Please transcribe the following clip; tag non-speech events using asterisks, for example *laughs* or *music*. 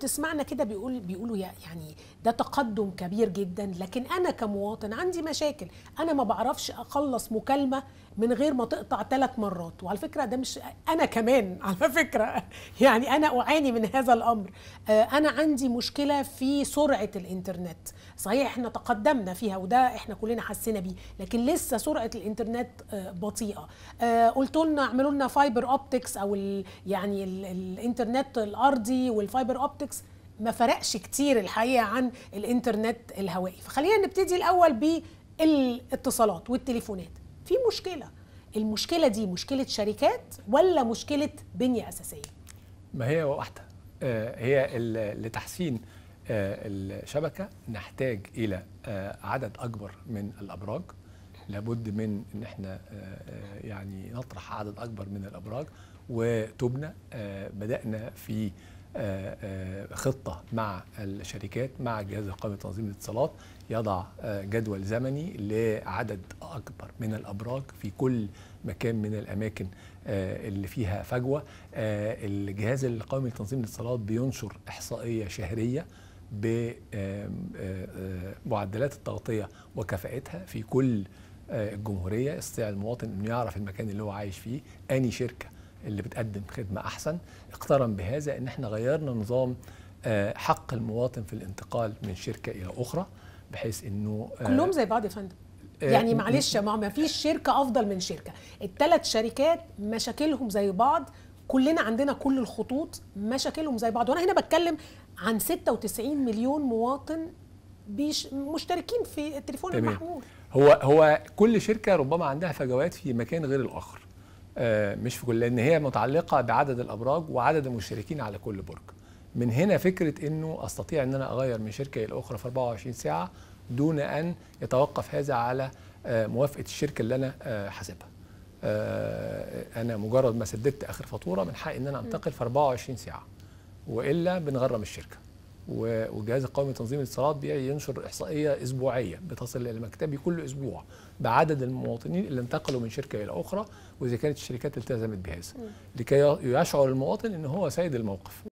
بتسمعنا كده بيقول بيقولوا يعني ده تقدم كبير جدا لكن انا كمواطن عندي مشاكل انا ما بعرفش اخلص مكالمه من غير ما تقطع ثلاث مرات وعلى فكره ده مش انا كمان *laughs* على فكره يعني انا اعاني من هذا الامر آه، انا عندي مشكله في سرعه الانترنت صحيح احنا تقدمنا فيها وده احنا كلنا حسينا بيه لكن لسه سرعه الانترنت آه، بطيئه آه، قلت لنا اعملوا لنا فايبر اوبتكس او الـ يعني الـ الانترنت الارضي والفايبر اوبتكس ما فرقش كتير الحقيقه عن الانترنت الهوائي فخلينا نبتدي الاول بالاتصالات والتليفونات في مشكله المشكله دي مشكله شركات ولا مشكله بنيه اساسيه ما هي واحده آه، هي لتحسين آه، الشبكه نحتاج الى آه، عدد اكبر من الابراج لابد من ان احنا يعني نطرح عدد اكبر من الابراج وتبنى بدانا في آه، آه، خطة مع الشركات مع الجهاز القومي لتنظيم الاتصالات يضع آه، جدول زمني لعدد أكبر من الأبراج في كل مكان من الأماكن اللي فيها فجوة الجهاز القومي لتنظيم الاتصالات بينشر إحصائية شهرية بمعدلات التغطية وكفاءتها في كل الجمهورية يستطيع المواطن أن يعرف المكان اللي هو عايش فيه أني شركة اللي بتقدم خدمه احسن اقترن بهذا ان احنا غيرنا نظام آه، حق المواطن في الانتقال من شركه الى اخرى بحيث انه آه، كلهم زي بعض يا فندم آه، يعني معلش ما ما فيش شركه افضل من شركه الثلاث شركات مشاكلهم زي بعض كلنا عندنا كل الخطوط مشاكلهم زي بعض وانا هنا بتكلم عن 96 مليون مواطن بيش مشتركين في التليفون تمام. المحمول هو هو كل شركه ربما عندها فجوات في مكان غير الاخر آه، مش في كل لان هي متعلقه بعدد الابراج وعدد المشتركين على كل برج من هنا فكره انه استطيع ان انا اغير من شركه الى اخرى في 24 ساعه دون ان يتوقف هذا على آه، موافقه الشركه اللي انا آه، حاسبها انا مجرد ما سددت اخر فاتوره من حقي ان انا انتقل في 24 ساعه والا بنغرم الشركه والجهاز القومي لتنظيم الاتصالات بينشر احصائيه اسبوعيه بتصل الى مكتبي كل اسبوع بعدد المواطنين اللي انتقلوا من شركه الى اخرى واذا كانت الشركات التزمت بهذا لكي يشعر المواطن ان هو سيد الموقف